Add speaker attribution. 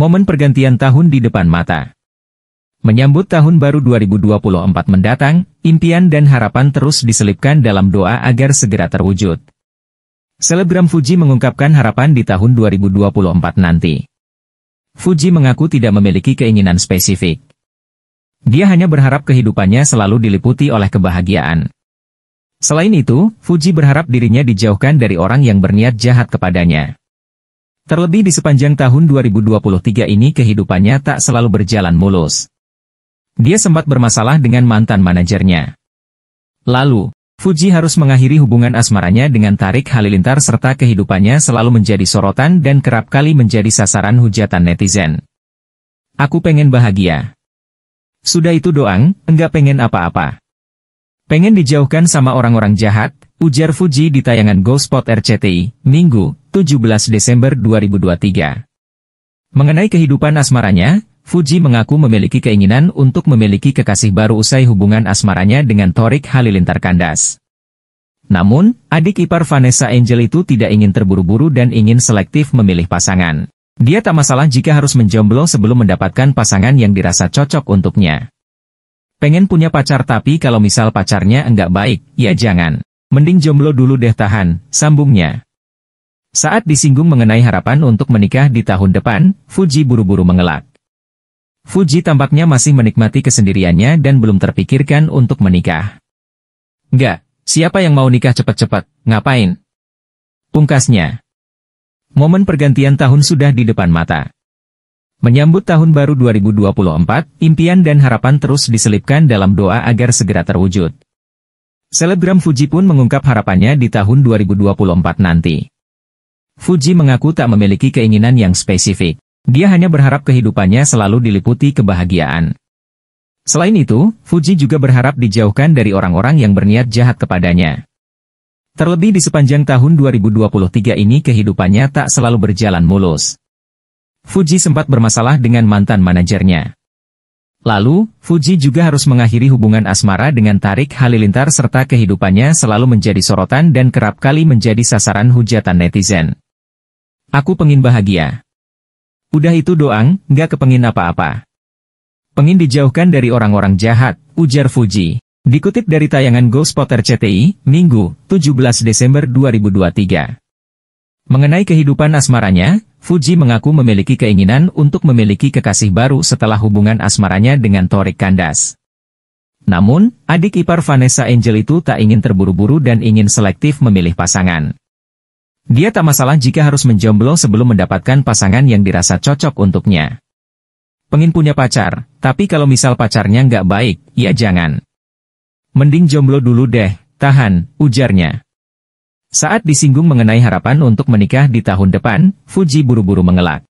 Speaker 1: Momen pergantian tahun di depan mata. Menyambut tahun baru 2024 mendatang, impian dan harapan terus diselipkan dalam doa agar segera terwujud. Selebgram Fuji mengungkapkan harapan di tahun 2024 nanti. Fuji mengaku tidak memiliki keinginan spesifik. Dia hanya berharap kehidupannya selalu diliputi oleh kebahagiaan. Selain itu, Fuji berharap dirinya dijauhkan dari orang yang berniat jahat kepadanya. Terlebih di sepanjang tahun 2023 ini kehidupannya tak selalu berjalan mulus. Dia sempat bermasalah dengan mantan manajernya. Lalu, Fuji harus mengakhiri hubungan asmaranya dengan Tarik Halilintar serta kehidupannya selalu menjadi sorotan dan kerap kali menjadi sasaran hujatan netizen. Aku pengen bahagia. Sudah itu doang, enggak pengen apa-apa. Pengen dijauhkan sama orang-orang jahat, ujar Fuji di tayangan GoSpot RCTI, Minggu, 17 Desember 2023. Mengenai kehidupan asmaranya, Fuji mengaku memiliki keinginan untuk memiliki kekasih baru usai hubungan asmaranya dengan Torik Halilintar kandas. Namun, adik ipar Vanessa Angel itu tidak ingin terburu-buru dan ingin selektif memilih pasangan. Dia tak masalah jika harus menjomblo sebelum mendapatkan pasangan yang dirasa cocok untuknya. Pengen punya pacar tapi kalau misal pacarnya enggak baik, ya jangan. Mending jomblo dulu deh tahan, sambungnya. Saat disinggung mengenai harapan untuk menikah di tahun depan, Fuji buru-buru mengelak. Fuji tampaknya masih menikmati kesendiriannya dan belum terpikirkan untuk menikah. Nggak, siapa yang mau nikah cepat-cepat, ngapain? Pungkasnya. Momen pergantian tahun sudah di depan mata. Menyambut tahun baru 2024, impian dan harapan terus diselipkan dalam doa agar segera terwujud. Selebgram Fuji pun mengungkap harapannya di tahun 2024 nanti. Fuji mengaku tak memiliki keinginan yang spesifik. Dia hanya berharap kehidupannya selalu diliputi kebahagiaan. Selain itu, Fuji juga berharap dijauhkan dari orang-orang yang berniat jahat kepadanya. Terlebih di sepanjang tahun 2023 ini kehidupannya tak selalu berjalan mulus. Fuji sempat bermasalah dengan mantan manajernya. Lalu, Fuji juga harus mengakhiri hubungan asmara dengan Tarik Halilintar serta kehidupannya selalu menjadi sorotan dan kerap kali menjadi sasaran hujatan netizen. Aku pengin bahagia. Udah itu doang, nggak kepengin apa-apa. Pengin dijauhkan dari orang-orang jahat, ujar Fuji. Dikutip dari tayangan Ghostpotter CTI, Minggu, 17 Desember 2023. Mengenai kehidupan asmaranya, Fuji mengaku memiliki keinginan untuk memiliki kekasih baru setelah hubungan asmaranya dengan Torik kandas. Namun, adik ipar Vanessa Angel itu tak ingin terburu-buru dan ingin selektif memilih pasangan. Dia tak masalah jika harus menjomblo sebelum mendapatkan pasangan yang dirasa cocok untuknya. Pengin punya pacar, tapi kalau misal pacarnya nggak baik, ya jangan. Mending jomblo dulu deh, tahan, ujarnya. Saat disinggung mengenai harapan untuk menikah di tahun depan, Fuji buru-buru mengelak.